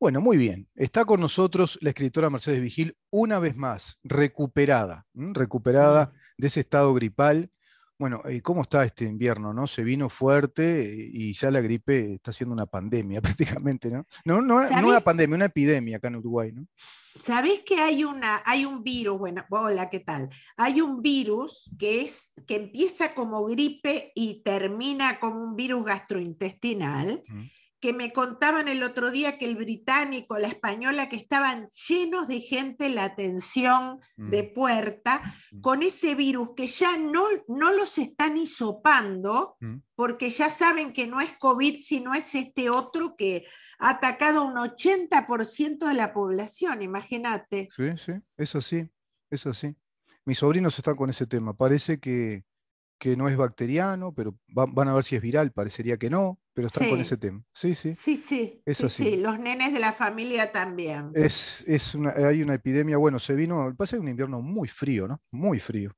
Bueno, muy bien. Está con nosotros la escritora Mercedes Vigil, una vez más, recuperada, recuperada de ese estado gripal. Bueno, eh, ¿cómo está este invierno? ¿No? Se vino fuerte eh, y ya la gripe está siendo una pandemia prácticamente, ¿no? No, no, no una pandemia, una epidemia acá en Uruguay, ¿no? ¿Sabés que hay, una, hay un virus? Bueno, hola, ¿qué tal? Hay un virus que, es, que empieza como gripe y termina como un virus gastrointestinal que me contaban el otro día que el británico, la española, que estaban llenos de gente la atención mm. de puerta mm. con ese virus que ya no, no los están hisopando mm. porque ya saben que no es COVID, sino es este otro que ha atacado un 80% de la población, imagínate. Sí, sí, es así, es así. Mis sobrinos están con ese tema. Parece que que no es bacteriano, pero van a ver si es viral, parecería que no, pero están con ese tema. Sí, sí. Sí, sí. Eso sí, los nenes de la familia también. Es, hay una epidemia, bueno, se vino, pasa un invierno muy frío, ¿no? Muy frío.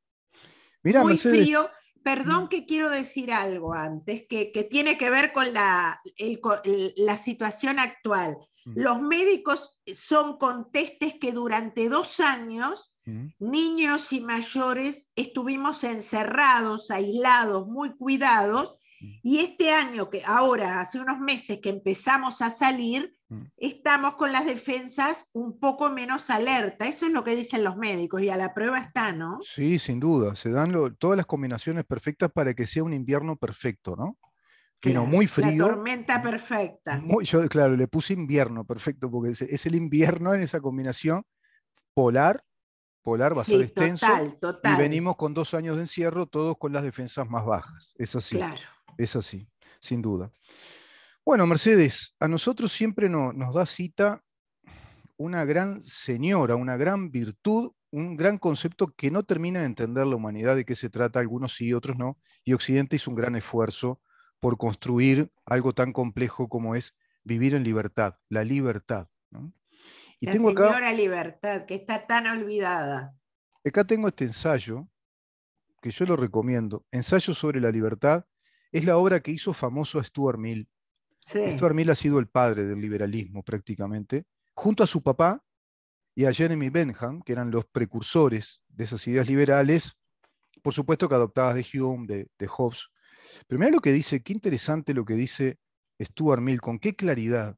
muy frío. Perdón mm. que quiero decir algo antes, que, tiene que ver con la, la situación actual. Mm. Los médicos son contestes que durante dos años Niños y mayores estuvimos encerrados, aislados, muy cuidados. Y este año, que ahora, hace unos meses que empezamos a salir, estamos con las defensas un poco menos alerta. Eso es lo que dicen los médicos y a la prueba está, ¿no? Sí, sin duda. Se dan todas las combinaciones perfectas para que sea un invierno perfecto, ¿no? no muy frío. La tormenta perfecta. Muy, yo, claro, le puse invierno perfecto porque es el invierno en esa combinación polar polar va a ser extenso. Y venimos con dos años de encierro, todos con las defensas más bajas. Es así. Es así, sin duda. Bueno, Mercedes, a nosotros siempre nos da cita una gran señora, una gran virtud, un gran concepto que no termina de entender la humanidad, de qué se trata, algunos sí, otros no. Y Occidente hizo un gran esfuerzo por construir algo tan complejo como es vivir en libertad, la libertad. ¿no? Y la señora Libertad, que está tan olvidada. Acá tengo este ensayo, que yo lo recomiendo, Ensayo sobre la libertad, es la obra que hizo famoso a Stuart Mill. Stuart Mill ha sido el padre del liberalismo prácticamente, junto a su papá y a Jeremy Benham, que eran los precursores de esas ideas liberales, por supuesto que adoptadas de Hume, de, de Hobbes. Pero mira lo que dice, qué interesante lo que dice Stuart Mill, con qué claridad.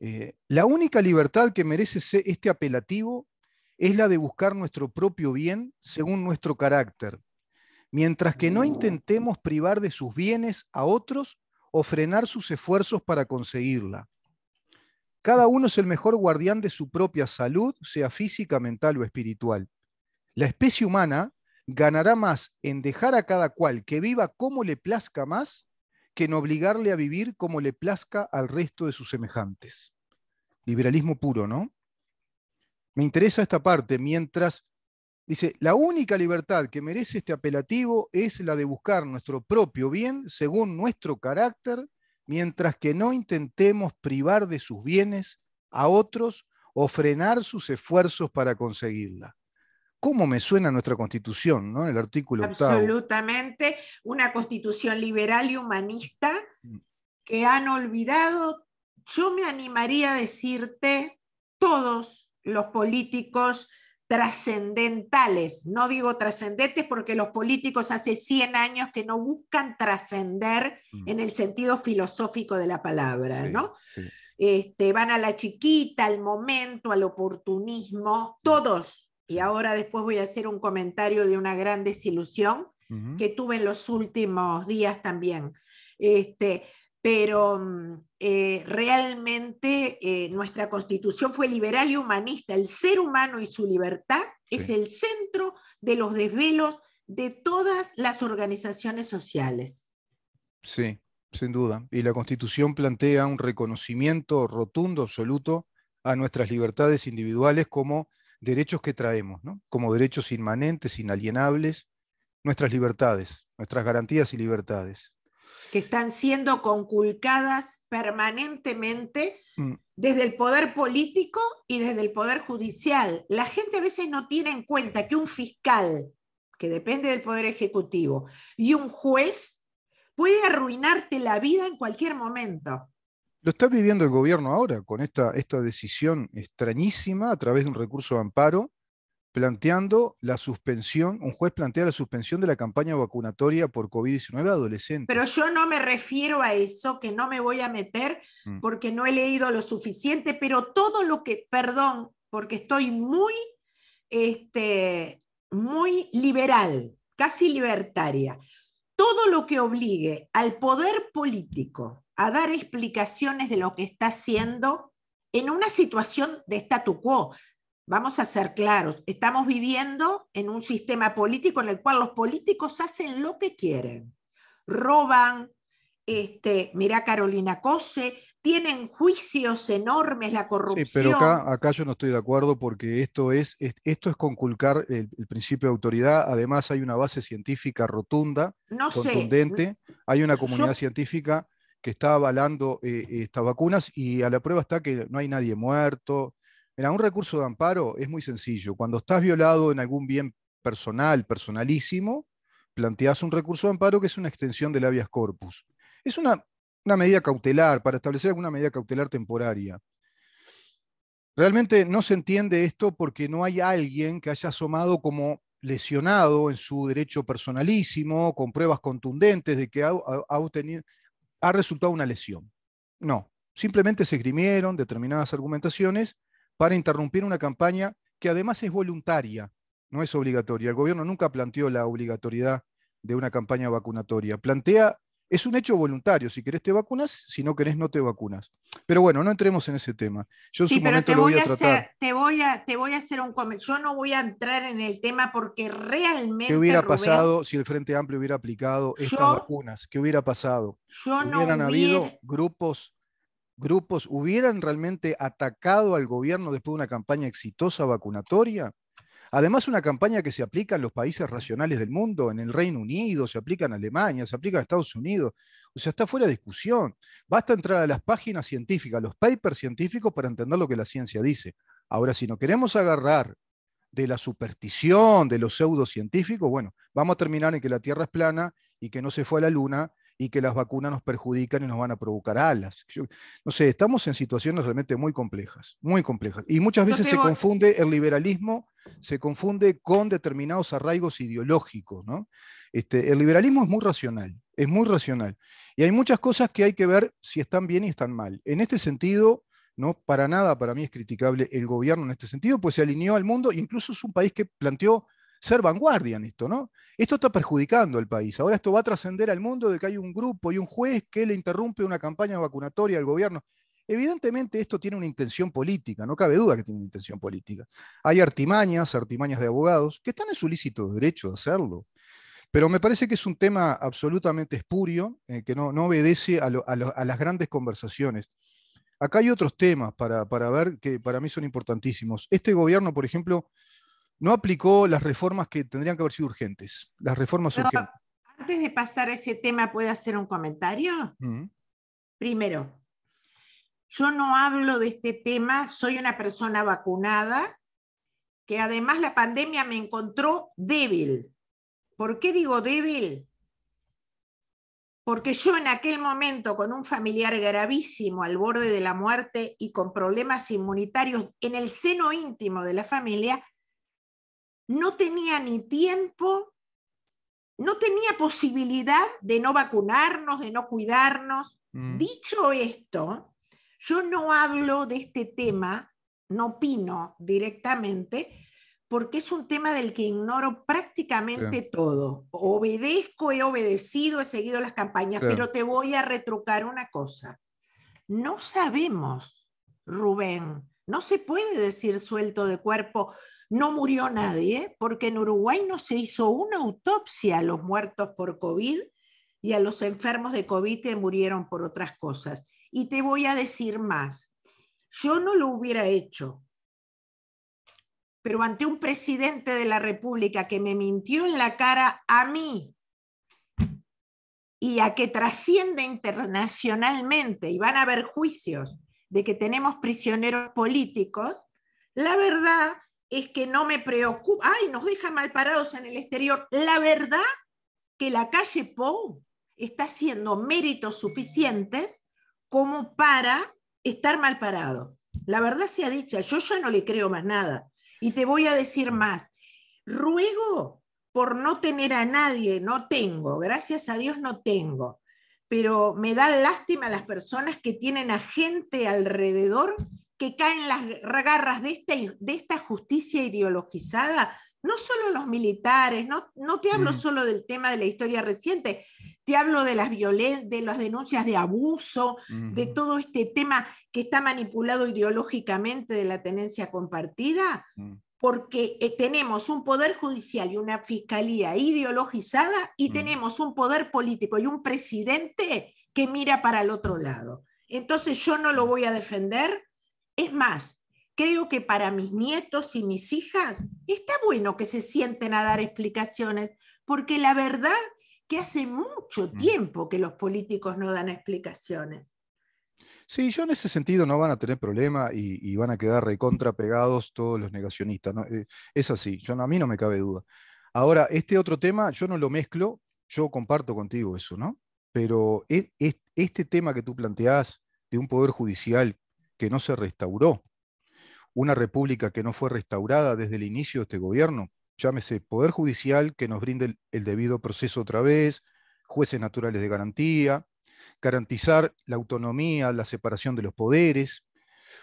Eh, la única libertad que merece este apelativo es la de buscar nuestro propio bien según nuestro carácter, mientras que no intentemos privar de sus bienes a otros o frenar sus esfuerzos para conseguirla. Cada uno es el mejor guardián de su propia salud, sea física, mental o espiritual. La especie humana ganará más en dejar a cada cual que viva como le plazca más que en obligarle a vivir como le plazca al resto de sus semejantes. Liberalismo puro, ¿no? Me interesa esta parte, mientras dice, la única libertad que merece este apelativo es la de buscar nuestro propio bien según nuestro carácter, mientras que no intentemos privar de sus bienes a otros o frenar sus esfuerzos para conseguirla cómo me suena nuestra constitución, ¿no? El artículo Absolutamente, una constitución liberal y humanista mm. que han olvidado, yo me animaría a decirte, todos los políticos trascendentales. No digo trascendentes porque los políticos hace 100 años que no buscan trascender mm. en el sentido filosófico de la palabra, ¿no? Este, van a la chiquita, al momento, al oportunismo, todos y ahora después voy a hacer un comentario de una gran desilusión que tuve en los últimos días también. Este, pero mm, eh, realmente eh, nuestra constitución fue liberal y humanista. El ser humano y su libertad es el centro de los desvelos de todas las organizaciones sociales. Sí, sin duda. Y la Constitución plantea un reconocimiento rotundo, absoluto, a nuestras libertades individuales como derechos que traemos, ¿no? como derechos inmanentes, inalienables, nuestras libertades, nuestras garantías y libertades. Que están siendo conculcadas permanentemente mm. desde el poder político y desde el poder judicial. La gente a veces no tiene en cuenta que un fiscal, que depende del poder ejecutivo, y un juez puede arruinarte la vida en cualquier momento. Lo está viviendo el gobierno ahora con esta, esta decisión extrañísima a través de un recurso de amparo, planteando la suspensión, un juez plantea la suspensión de la campaña vacunatoria por COVID-19 adolescentes. Pero yo no me refiero a eso, que no me voy a meter mm. porque no he leído lo suficiente, pero todo lo que, perdón, porque estoy muy, este, muy liberal, casi libertaria, todo lo que obligue al poder político a dar explicaciones de lo que está haciendo en una situación de statu quo. Vamos a ser claros, estamos viviendo en un sistema político en el cual los políticos hacen lo que quieren. Roban, este, mirá Carolina Cose, tienen juicios enormes, la corrupción. Sí, pero acá, yo no estoy de acuerdo porque esto es, esto es conculcar el, principio de autoridad, además hay una base científica rotunda, contundente, hay una comunidad científica que está avalando eh, estas vacunas y a la prueba está que no hay nadie muerto. un recurso de amparo es muy sencillo. Cuando estás violado en algún bien personal, personalísimo, planteas un recurso de amparo que es una extensión del habeas corpus. Es una, medida cautelar para establecer alguna medida cautelar temporaria. Realmente no se entiende esto porque no hay alguien que haya asomado como lesionado en su derecho personalísimo, con pruebas contundentes de que ha, obtenido, ha resultado una lesión. No, simplemente se esgrimieron determinadas argumentaciones para interrumpir una campaña que además es voluntaria, no es obligatoria. El gobierno nunca planteó la obligatoriedad de una campaña vacunatoria, plantea es un hecho voluntario. Si querés te vacunas, si no querés no te vacunas. Pero bueno, no entremos en ese tema. Yo sí, pero te voy, a, Hacer, te, voy a, hacer un comentario. Yo no voy a entrar en el tema porque realmente... ¿Qué hubiera pasado si el Frente Amplio hubiera aplicado estas vacunas? ¿Qué hubiera pasado? Hubieran habido grupos grupos hubieran realmente atacado al gobierno después de una campaña exitosa vacunatoria? Además, una campaña que se aplica en los países racionales del mundo, en el Reino Unido, se aplica en Alemania, se aplica en Estados Unidos. O sea, está fuera de discusión. Basta entrar a las páginas científicas, a los papers científicos para entender lo que la ciencia dice. Ahora, si no queremos agarrar de la superstición, de los pseudocientíficos, bueno, vamos a terminar en que la Tierra es plana y que no se fue a la Luna y que las vacunas nos perjudican y nos van a provocar alas. no sé, estamos en situaciones realmente muy complejas, muy complejas. Y muchas veces se confunde el liberalismo, se confunde con determinados arraigos ideológicos. ¿no? Este, el liberalismo es muy racional, es muy racional. Y hay muchas cosas que hay que ver si están bien y están mal. En este sentido, no para nada para mí es criticable el gobierno en este sentido, pues se alineó al mundo, incluso es un país que planteó ser vanguardia en esto, ¿no? Esto está perjudicando al país. Ahora esto va a trascender al mundo de que hay un grupo y un juez que le interrumpe una campaña vacunatoria al gobierno. Evidentemente esto tiene una intención política, no cabe duda que tiene una intención política. Hay artimañas, artimañas de abogados, que están en su lícito derecho de hacerlo. Pero me parece que es un tema absolutamente espurio, eh, que no, obedece a, las grandes conversaciones. Acá hay otros temas para ver que para mí son importantísimos. Este gobierno, por ejemplo, no aplicó las reformas que tendrían que haber sido urgentes, las reformas Antes de pasar a ese tema, ¿puedo hacer un comentario? Primero, yo no hablo de este tema, soy una persona vacunada, que además la pandemia me encontró débil. ¿Por qué digo débil? Porque yo en aquel momento, con un familiar gravísimo al borde de la muerte y con problemas inmunitarios en el seno íntimo de la familia, no tenía ni tiempo, no tenía posibilidad de no vacunarnos, de no cuidarnos. Mm. Dicho esto, yo no hablo de este tema, no opino directamente, porque es un tema del que ignoro prácticamente todo. Obedezco, he obedecido, he seguido las campañas, pero te voy a retrucar una cosa. No sabemos, Rubén, no se puede decir suelto de cuerpo, no murió nadie, porque en Uruguay no se hizo una autopsia a los muertos por COVID y a los enfermos de COVID murieron por otras cosas. Y te voy a decir más, yo no lo hubiera hecho, pero ante un presidente de la República que me mintió en la cara a mí y a que trasciende internacionalmente y van a haber juicios de que tenemos prisioneros políticos, la verdad es que no me preocupa, ay, nos deja mal parados en el exterior, la verdad que la calle Pou está haciendo méritos suficientes como para estar mal parado. La verdad sea dicha, yo ya no le creo más nada. Y te voy a decir más, ruego por no tener a nadie, no tengo, gracias a Dios no tengo, pero me dan lástima las personas que tienen a gente alrededor que caen las garras de esta, de esta justicia ideologizada, no solo los militares, no, no te hablo mm. solo del tema de la historia reciente, te hablo de las de las denuncias de abuso, de todo este tema que está manipulado ideológicamente de la tenencia compartida. Mm porque eh, tenemos un poder judicial y una fiscalía ideologizada y mm. tenemos un poder político y un presidente que mira para el otro lado. Entonces yo no lo mm. voy a defender. Es más, creo que para mis nietos y mis hijas está bueno que se sienten a dar explicaciones, porque la verdad que hace mucho mm. tiempo que los políticos no dan explicaciones. Sí, yo en ese sentido no van a tener problema y, van a quedar recontrapegados todos los negacionistas. Eh, es así, yo, a mí no me cabe duda. Ahora, este otro tema yo no lo mezclo, yo comparto contigo eso, ¿no? Pero e, es, este tema que tú planteás de un poder judicial que no se restauró, una república que no fue restaurada desde el inicio de este gobierno, llámese poder judicial que nos brinde el debido proceso otra vez, jueces naturales de garantía, garantizar la autonomía, la separación de los poderes.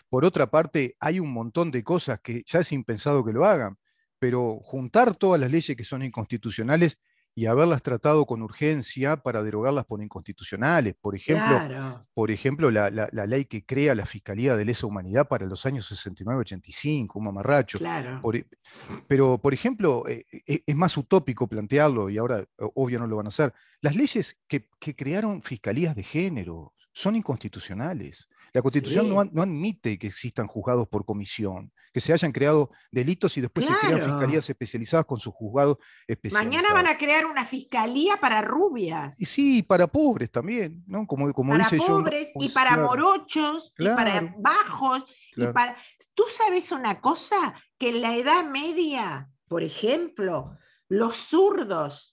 Por otra parte, hay un montón de cosas que ya es impensado que lo hagan, pero juntar todas las leyes que son inconstitucionales y haberlas tratado con urgencia para derogarlas por inconstitucionales. Por ejemplo, por ejemplo la, ley que crea la Fiscalía de Lesa Humanidad para los años 69-85, un mamarracho. E, pero, por ejemplo, eh, e, es más utópico plantearlo, y ahora obvio no lo van a hacer, las leyes que, que crearon fiscalías de género son inconstitucionales. La Constitución no, admite que existan juzgados por comisión, que se hayan creado delitos y después se crean fiscalías especializadas con sus juzgados especiales. Mañana van a crear una fiscalía para rubias. Y sí, para pobres también, ¿no? Como, como para pobres y para morochos y para bajos. Y para... Tú sabes una cosa, que en la Edad Media, por ejemplo, los zurdos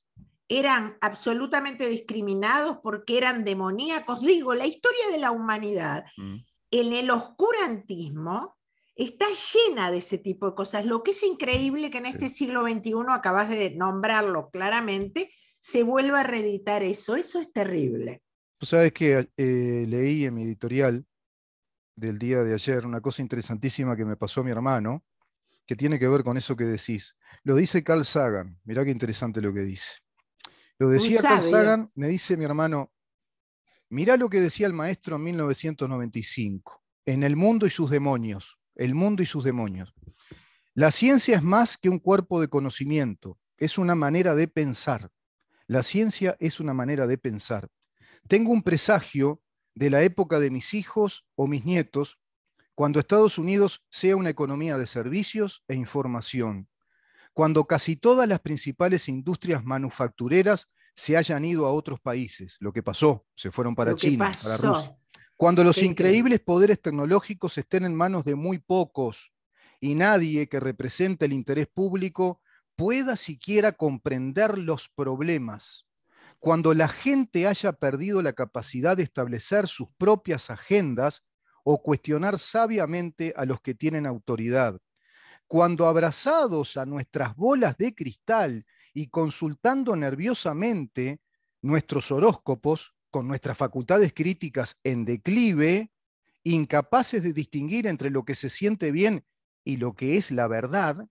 eran absolutamente discriminados porque eran demoníacos. Digo, la historia de la humanidad mm. en el oscurantismo está llena de ese tipo de cosas, lo que es increíble que en este siglo XXI, acabas de nombrarlo claramente, se vuelva a reeditar eso, eso es terrible. Tú sabes que eh, leí en mi editorial del día de ayer una cosa interesantísima que me pasó a mi hermano, que tiene que ver con eso que decís. Lo dice Carl Sagan, mirá qué interesante lo que dice. Lo decía Carl Sagan, me dice mi hermano, mirá lo que decía el maestro en 1995, en El mundo y sus demonios, El mundo y sus demonios. La ciencia es más que un cuerpo de conocimiento, es una manera de pensar. La ciencia es una manera de pensar. Tengo un presagio de la época de mis hijos o mis nietos, cuando Estados Unidos sea una economía de servicios e información, cuando casi todas las principales industrias manufactureras se hayan ido a otros países. Lo que pasó, se fueron para China, para Rusia. Cuando los increíbles poderes tecnológicos estén en manos de muy pocos y nadie que represente el interés público pueda siquiera comprender los problemas. Cuando la gente haya perdido la capacidad de establecer sus propias agendas o cuestionar sabiamente a los que tienen autoridad cuando abrazados a nuestras bolas de cristal y consultando nerviosamente nuestros horóscopos con nuestras facultades críticas en declive, incapaces de distinguir entre lo que se siente bien y lo que es la verdad,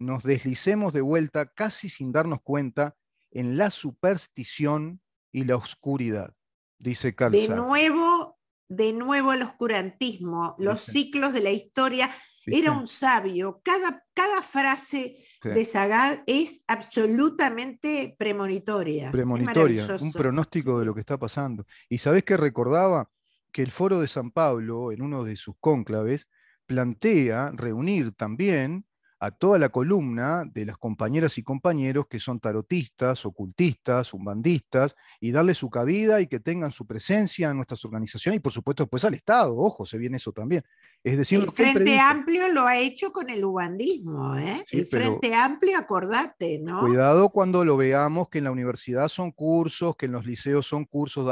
nos deslicemos de vuelta casi sin darnos cuenta en la superstición y la oscuridad, dice carlos De nuevo, de nuevo el oscurantismo, los ciclos de la historia era un sabio. Cada, frase de Zagar es absolutamente premonitoria. Premonitoria, un pronóstico de lo que está pasando. Y sabes que recordaba que el Foro de San Pablo, en uno de sus cónclaves, plantea reunir también a toda la columna de las compañeras y compañeros que son tarotistas, ocultistas, umbandistas, y darle su cabida y que tengan su presencia en nuestras organizaciones y por supuesto después al Estado, ojo, se viene eso también. Es decir, el Frente Amplio lo ha hecho con el umbandismo ¿eh? el Frente Amplio, acordate, ¿no? Cuidado cuando lo veamos que en la universidad son cursos, que en los liceos son cursos,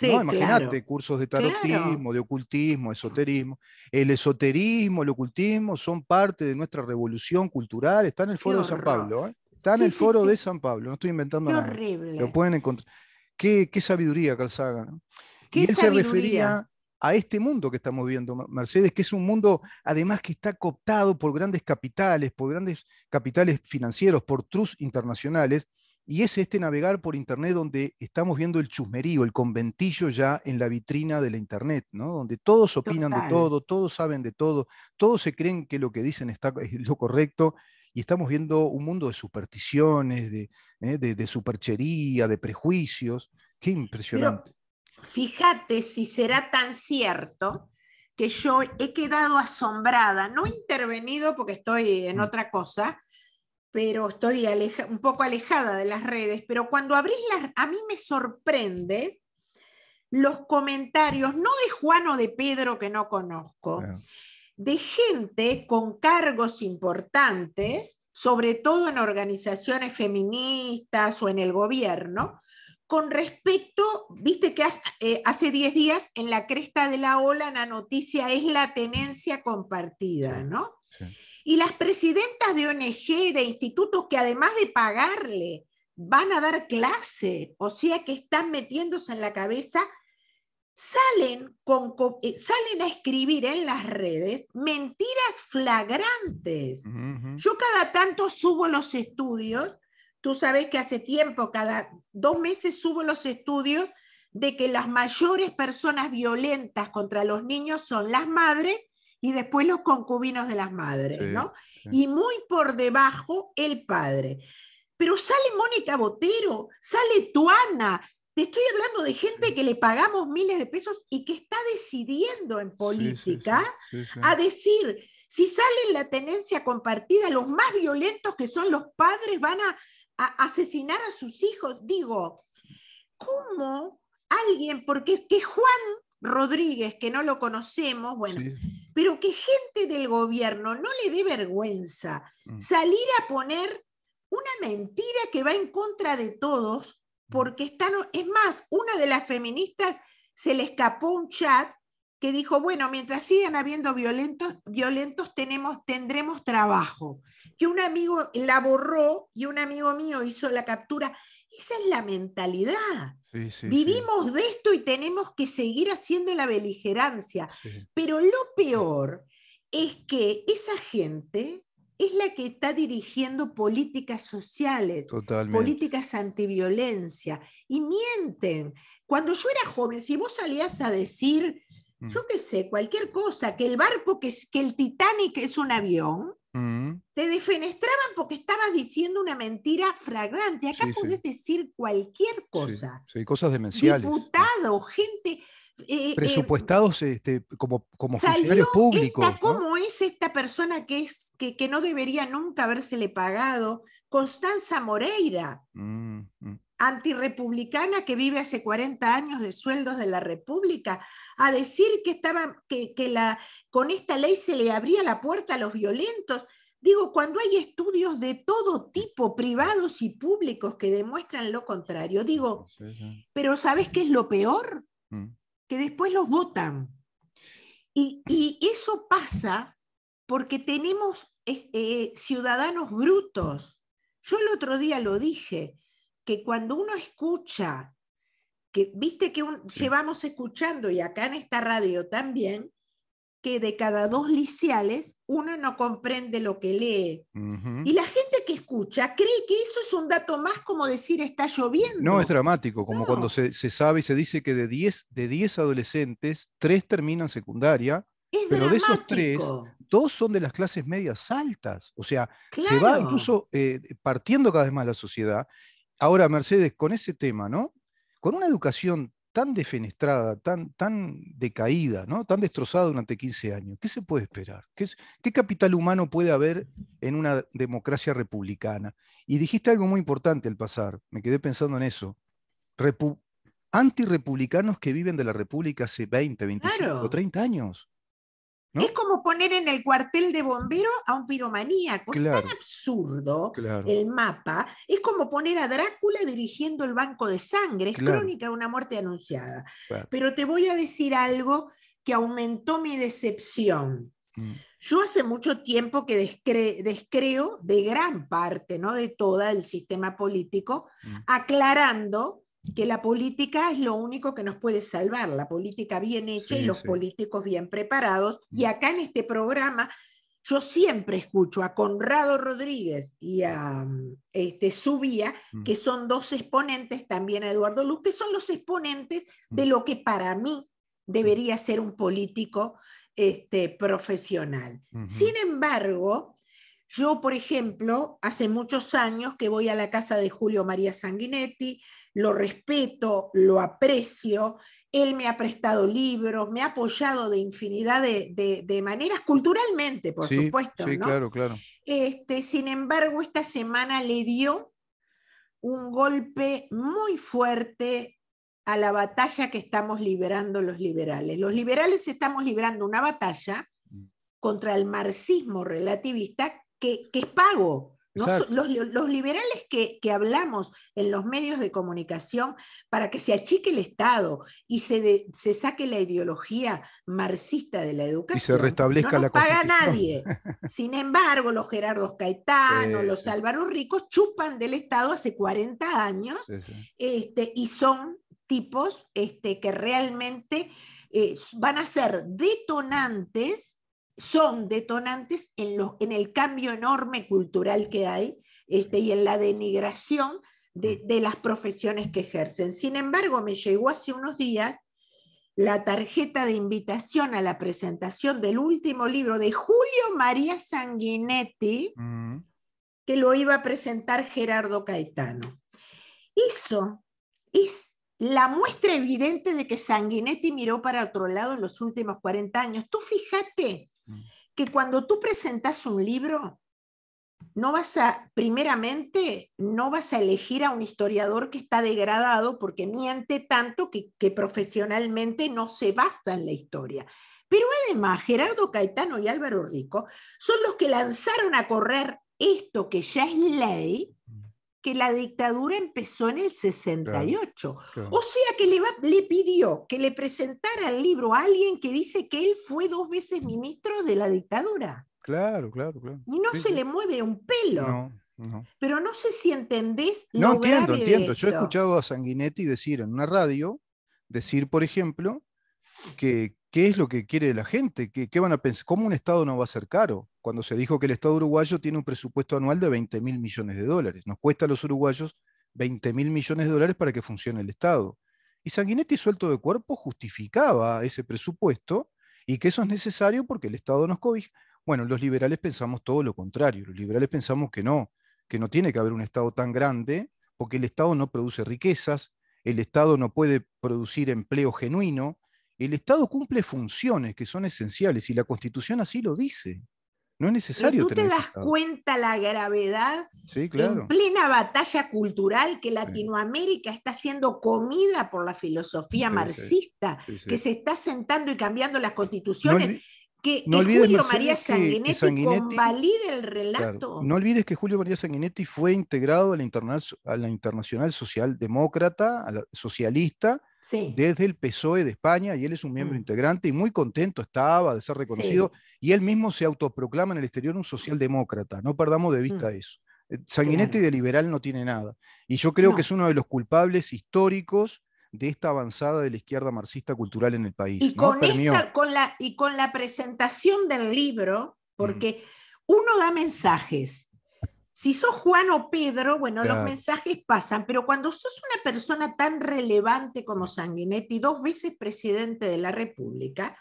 de, imagínate, cursos de tarotismo, de ocultismo, esoterismo. El esoterismo, el ocultismo son parte de nuestra revolución cultural, está en el foro de San Pablo. ¿eh? Está en el foro de San Pablo, no estoy inventando nada. Lo pueden encontrar. Qué, sabiduría, Calzaga él se refería a este mundo que estamos viendo, Mercedes, que es un mundo además que está cooptado por grandes capitales, por grandes capitales financieros, por trusts internacionales, y es este navegar por Internet donde estamos viendo el chusmerío, el conventillo ya en la vitrina de la Internet, ¿no? donde todos opinan de todo, todos saben de todo, todos se creen que lo que dicen está, es lo correcto y estamos viendo un mundo de supersticiones, de, ¿eh? superchería, de prejuicios. Qué impresionante. fíjate si será tan cierto que yo he quedado asombrada, no he intervenido porque estoy en mm. otra cosa, pero estoy un poco alejada de las redes, pero cuando abrís las, a mí me sorprende los comentarios, no de Juan o de Pedro que no conozco, de gente con cargos importantes, sobre todo en organizaciones feministas o en el gobierno, con respecto, viste que eh, hace 10 días en la cresta de la ola la noticia es la tenencia compartida, ¿no? Sí. Y las presidentas de ONG, de institutos que además de pagarle, van a dar clase, o sea que están metiéndose en la cabeza, salen, eh, salen a escribir en las redes mentiras flagrantes. Yo cada tanto subo los estudios, tú sabes que hace tiempo, cada dos meses subo los estudios de que las mayores personas violentas contra los niños son las madres y después los concubinos de las madres, ¿no? Y muy por debajo el padre. Pero sale Mónica Botero, sale Tuana. Te estoy hablando de gente que le pagamos miles de pesos y que está decidiendo en política a decir, si sale la tenencia compartida, los más violentos que son los padres van a, asesinar a sus hijos. Digo, ¿cómo alguien, porque que Juan Rodríguez, que no lo conocemos, bueno, pero que gente del gobierno no le dé vergüenza mm. salir a poner una mentira que va en contra de todos, mm. porque están, es más, una de las feministas se le escapó un chat que dijo, bueno, mientras sigan habiendo violentos, violentos tenemos, tendremos trabajo. Que un amigo la borró y un amigo mío hizo la captura. Esa es la mentalidad. Vivimos de esto y tenemos que seguir haciendo la beligerancia. Pero lo peor es que esa gente es la que está dirigiendo políticas sociales, Totalmente. políticas antiviolencia, y mienten. Cuando yo era joven, si vos salías a decir Mm. Yo qué sé, cualquier cosa, que el barco, que, es, que el Titanic es un avión, mm. te defenestraban porque estabas diciendo una mentira fragrante. Acá podés decir cualquier cosa. Sí, cosas demenciales. Diputado, gente. Eh, eh, presupuestados este, como, como funcionarios públicos. ¿Cómo es esta persona que, es, que, que, no debería nunca habérsele pagado? Constanza Moreira. Mm, antirrepublicana que vive hace 40 años de sueldos de la República, a decir que, estaba, que, la, con esta ley se le abría la puerta a los violentos. Digo, cuando hay estudios de todo tipo, privados y públicos, que demuestran lo contrario, digo, pero ¿sabes qué es lo peor? Mm. Que después los votan. Y, eso pasa porque tenemos eh, eh, ciudadanos brutos. Yo el otro día lo dije, que cuando uno escucha, que viste que llevamos escuchando y acá en esta radio también, que de cada dos liciales uno no comprende lo que lee. Y la gente que escucha cree que eso es un dato más como decir está lloviendo. No, es dramático, como cuando se, sabe y se dice que de 10 de diez adolescentes, 3 terminan secundaria, pero de esos 3, dos son de las clases medias altas. O sea, se va incluso eh, partiendo cada vez más la sociedad Ahora, Mercedes, con ese tema, ¿no? Con una educación tan defenestrada, tan, tan decaída, ¿no? tan destrozada durante 15 años, ¿qué se puede esperar? ¿Qué, capital humano puede haber en una democracia republicana? Y dijiste algo muy importante al pasar, me quedé pensando en eso. antirepublicanos que viven de la República hace 20, 25 o 30 años. Es como poner en el cuartel de bomberos a un piromaníaco. Es tan absurdo el mapa. Es como poner a Drácula dirigiendo el banco de sangre. Es crónica de una muerte anunciada. Pero te voy a decir algo que aumentó mi decepción. Mm. Yo hace mucho tiempo que descreo de gran parte, no de todo el sistema político, mm. aclarando que la política es lo único que nos puede salvar, la política bien hecha y los políticos bien preparados. Y mm. acá en este programa yo siempre escucho a Conrado Rodríguez y a mm, este, Subía, mm. que son dos exponentes, también a Eduardo Luz, que son los exponentes de lo que para mí debería ser un político este, profesional. Sin embargo, yo, por ejemplo, hace muchos años que voy a la casa de Julio María Sanguinetti, lo respeto, lo aprecio, él me ha prestado libros, me ha apoyado de infinidad de, maneras, culturalmente, por supuesto. Sí, claro, claro. Este, sin embargo, esta semana le dio un golpe muy fuerte a la batalla que estamos liberando los liberales. Los liberales estamos librando una batalla mm. contra el marxismo relativista que, es pago. Los, liberales que, hablamos en los medios de comunicación para que se achique el Estado y se, se saque la ideología marxista de la educación. Y se restablezca no paga nadie. Sin embargo, los Gerardos Caetano, los Álvaro Ricos chupan del Estado hace 40 años Este, y son tipos este, que realmente eh, van a ser detonantes son detonantes en, en el cambio enorme cultural que hay este, y en la denigración mm. de, las profesiones que ejercen. Sin embargo, me llegó hace unos días la tarjeta de invitación a la presentación del último libro de Julio María Sanguinetti, mm. que lo iba a presentar Gerardo Caetano. Eso es la muestra evidente de que Sanguinetti miró para otro lado en los últimos 40 años. Tú fíjate que cuando tú presentas un libro, no vas a, primeramente, no vas a elegir a un historiador que está degradado porque miente tanto que, profesionalmente no se basa en la historia. Pero además, Gerardo Caetano y Álvaro Rico son los que lanzaron a correr esto que ya es ley que la dictadura empezó en el 68. O sea que le, pidió que le presentara el libro a alguien que dice que él fue dos veces ministro de la dictadura. Claro, claro, claro. Y no se le mueve un pelo. Pero no sé si entendés. No, entiendo, entiendo. Yo he escuchado a Sanguinetti decir en una radio, decir, por ejemplo, que qué es lo que quiere la gente, que, van a pensar, cómo un Estado no va a ser caro cuando se dijo que el Estado uruguayo tiene un presupuesto anual de 20 mil millones de dólares. Nos cuesta a los uruguayos 20 mil millones de dólares para que funcione el Estado. Y Sanguinetti suelto de cuerpo justificaba ese presupuesto y que eso es necesario porque el Estado nos cobija. Bueno, los liberales pensamos todo lo contrario. Los liberales pensamos que no, que no tiene que haber un Estado tan grande porque el Estado no produce riquezas, el Estado no puede producir empleo genuino, el Estado cumple funciones que son esenciales y la Constitución así lo dice. No es necesario. tú te das cuenta la gravedad en plena batalla cultural que Latinoamérica está siendo comida por la filosofía marxista, que se está sentando y cambiando las constituciones que, no que Julio María Sanguinetti, que el relato. no olvides que Julio María Sanguinetti fue integrado a la, Internacional Socialdemócrata, a la socialista, desde el PSOE de España, y él es un miembro mm. integrante y muy contento estaba de ser reconocido, y él mismo se autoproclama en el exterior un socialdemócrata, no perdamos de vista mm. eso. Eh, Sanguinetti de liberal no tiene nada, y yo creo que es uno de los culpables históricos de esta avanzada de la izquierda marxista cultural en el país. Y, con, la, y con la presentación del libro, mm. porque uno da mensajes. Si sos Juan o Pedro, bueno, los mensajes pasan, pero cuando sos una persona tan relevante como Sanguinetti, dos veces presidente de la República,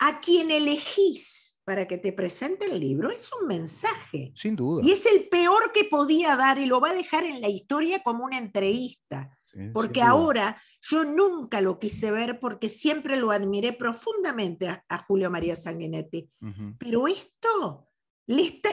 a quien elegís para que te presente el libro, es un mensaje. Sin duda. Y es el peor que podía dar y lo va a dejar en la historia como una entrevista. porque ahora yo nunca lo quise ver porque siempre lo admiré profundamente a, Julio María Sanguinetti. Pero esto le está,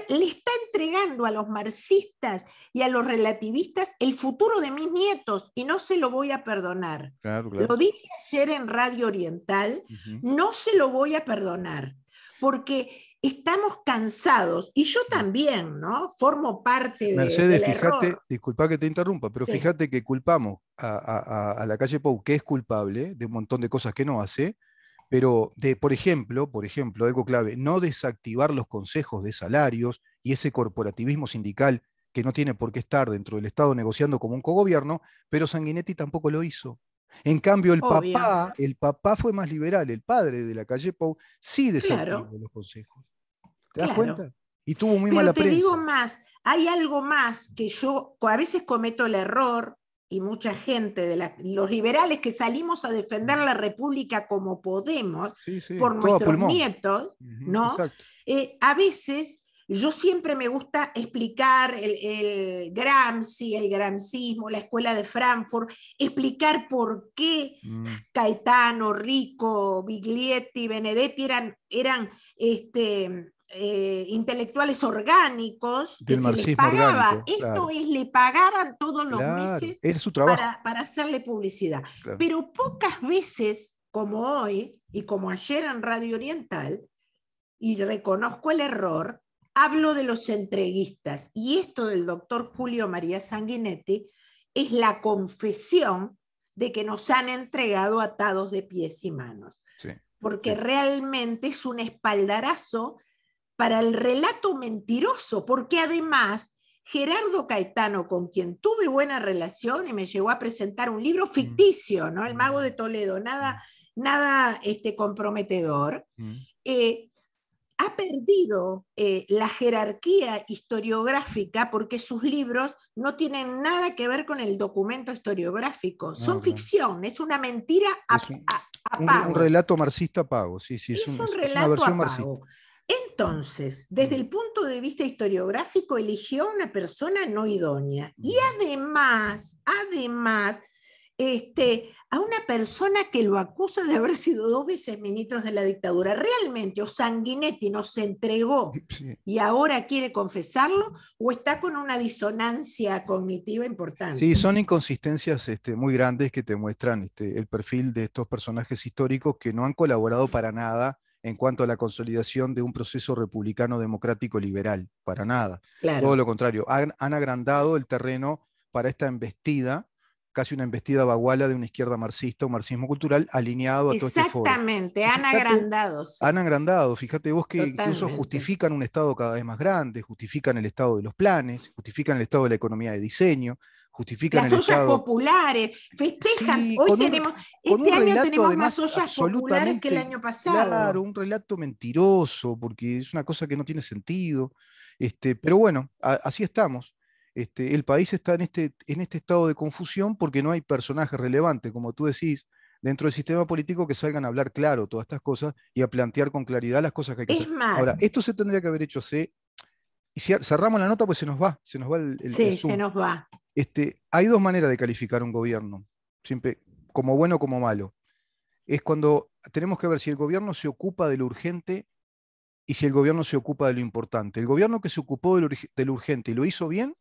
entregando a los marxistas y a los relativistas el futuro de mis nietos y no se lo voy a perdonar. Lo dije ayer en Radio Oriental, no se lo voy a perdonar porque estamos cansados, y yo mm. también, ¿no? Formo parte de... Mercedes, fíjate, disculpa que te interrumpa, pero fíjate que culpamos a, la calle pau que es culpable de un montón de cosas que no hace, pero de, por ejemplo, por ejemplo, algo clave, no desactivar los consejos de salarios y ese corporativismo sindical que no tiene por qué estar dentro del Estado negociando como un cogobierno, pero Sanguinetti tampoco lo hizo. En cambio, el papá, el papá fue más liberal, el padre de la calle pau sí desactivó los consejos. ¿Te das cuenta? Y tuvo muy Pero te digo más, hay algo más que yo a veces cometo el error y mucha gente de los liberales que salimos a defender la república como podemos por nuestros nietos, ¿no? Eh, a veces yo siempre me gusta explicar el, Gramsci, el gramscismo, la escuela de Frankfurt, explicar por qué mm. Caetano, Rico, Biglietti, Benedetti eran, eran este, eh, intelectuales orgánicos que se pagaba. Esto es, le pagaban todos los meses Para, hacerle publicidad. Pero pocas veces, como hoy y como ayer en Radio Oriental, y reconozco el error, hablo de los entreguistas. Y esto del doctor Julio María Sanguinetti es la confesión de que nos han entregado atados de pies y manos. porque realmente es un espaldarazo para el relato mentiroso, porque además Gerardo Caetano, con quien tuve buena relación y me llegó a presentar un libro mm. ficticio, ¿no? El mm. mago de Toledo, nada, mm. nada este, comprometedor, eh, ha perdido eh, la jerarquía historiográfica porque sus libros no tienen nada que ver con el documento historiográfico, ah, son ficción, es una mentira a, pago. Un, relato marxista pago, sí, sí, es, un, relato Marxista. Entonces, desde mm. el punto de vista historiográfico, eligió a una persona no idónea y mm. además, además, este, a una persona que lo acusa de haber sido dos veces ministro de la dictadura. Realmente, o Sanguinetti nos entregó y ahora quiere confesarlo, o está con una disonancia cognitiva importante. Sí, son inconsistencias este, muy grandes que te muestran este, el perfil de estos personajes históricos que no han colaborado para nada en cuanto a la consolidación de un proceso republicano democrático liberal, para nada. Todo lo contrario, han, agrandado el terreno para esta embestida, casi una embestida baguala de una izquierda marxista, o marxismo cultural alineado a todo este foro. Exactamente, han agrandado. Han agrandado, fíjate vos que incluso justifican un Estado cada vez más grande, justifican el Estado de los planes, justifican el Estado de la economía de diseño, justifican las ollas populares festejan hoy tenemos este año tenemos más ollas populares que el año pasado claro un relato mentiroso porque es una cosa que no tiene sentido este pero bueno así estamos este, el país está en este, en este estado de confusión porque no hay personajes relevantes, como tú decís, dentro del sistema político que salgan a hablar claro todas estas cosas y a plantear con claridad las cosas que hay que es hacer. Más, Ahora, esto se tendría que haber hecho hace. Y cerramos la nota pues se nos va, se nos va el, Sí, se nos va. Este, hay dos maneras de calificar un gobierno, siempre como bueno o como malo. Es cuando tenemos que ver si el gobierno se ocupa de lo urgente y si el gobierno se ocupa de lo importante. El gobierno que se ocupó de lo, urgente y lo hizo bien,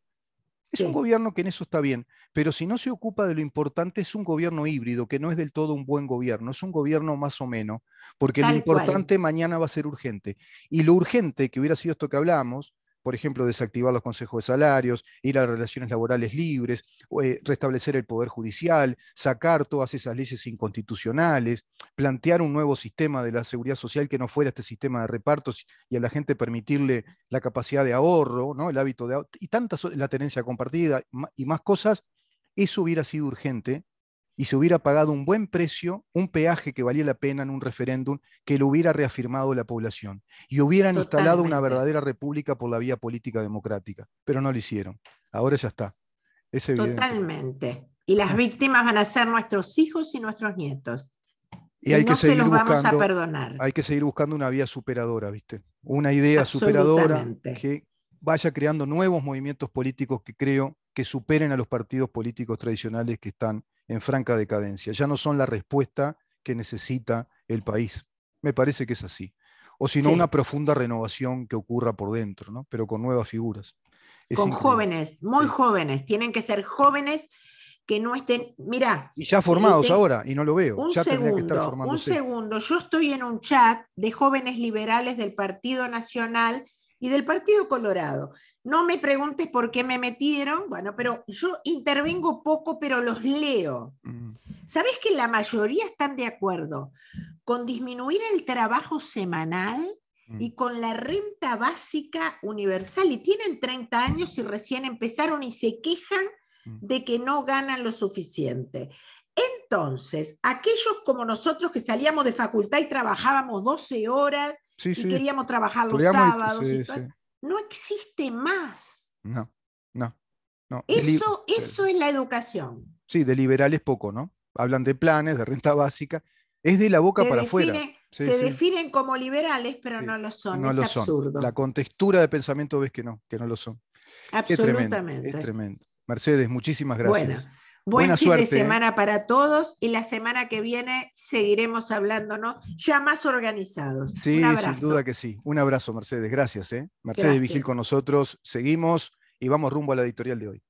es un gobierno que en eso está bien. Pero si no se ocupa de lo importante, es un gobierno híbrido, que no es del todo un buen gobierno, es un gobierno más o menos, porque lo importante mañana va a ser urgente. Y lo urgente, que hubiera sido esto que hablábamos, por ejemplo, desactivar los consejos de salarios, ir a relaciones laborales libres, eh, restablecer el poder judicial, sacar todas esas leyes inconstitucionales, plantear un nuevo sistema de la seguridad social que no fuera este sistema de repartos y a la gente permitirle la capacidad de ahorro, ¿no? el hábito de ahorro, y tanta la tenencia compartida y más cosas, eso hubiera sido urgente y se hubiera pagado un buen precio, un peaje que valía la pena en un referéndum que lo hubiera reafirmado la población y hubieran instalado una verdadera república por la vía política democrática, pero no lo hicieron. Ahora ya está. Totalmente. Y las ah. víctimas van a ser nuestros hijos y nuestros nietos. Y, no se los vamos a perdonar. Hay que seguir buscando una vía superadora, ¿viste? Una idea superadora que vaya creando nuevos movimientos políticos que creo que superen a los partidos políticos tradicionales que están en franca decadencia. Ya no son la respuesta que necesita el país. Me parece que es así. O sino una profunda renovación que ocurra por dentro, ¿no? pero con nuevas figuras. con jóvenes, muy jóvenes. Tienen que ser jóvenes que no estén. mira ya formados eh, ahora, y no lo veo. Un segundo, un segundo. Yo estoy en un chat de jóvenes liberales del Partido Nacional y del Partido Colorado. No me preguntes por qué me metieron, bueno, pero yo intervengo poco, pero los leo. Mm. ¿Sabes que la mayoría están de acuerdo con disminuir el trabajo semanal? Mm. y con la renta básica universal. Y tienen 30 años y recién empezaron y se quejan mm. de que no ganan lo suficiente. Entonces, aquellos como nosotros que salíamos de facultad y trabajábamos 12 horas queríamos trabajar los sábados y No existe más. No, no, no. Eso, eso es la educación. Sí, de liberales poco, ¿no? Hablan de planes, de renta básica. Es de la boca para afuera. se definen como liberales, pero no lo son. No lo Son. La contextura de pensamiento ves que no, que no lo son. Absolutamente. Es tremendo. Mercedes, muchísimas gracias. Buen fin de ¿eh? semana para todos y la semana que viene seguiremos hablándonos ya más organizados. Sí, sin duda que sí. Un abrazo, Mercedes. Gracias. Eh. Mercedes Vigil con nosotros. Seguimos y vamos rumbo a la editorial de hoy.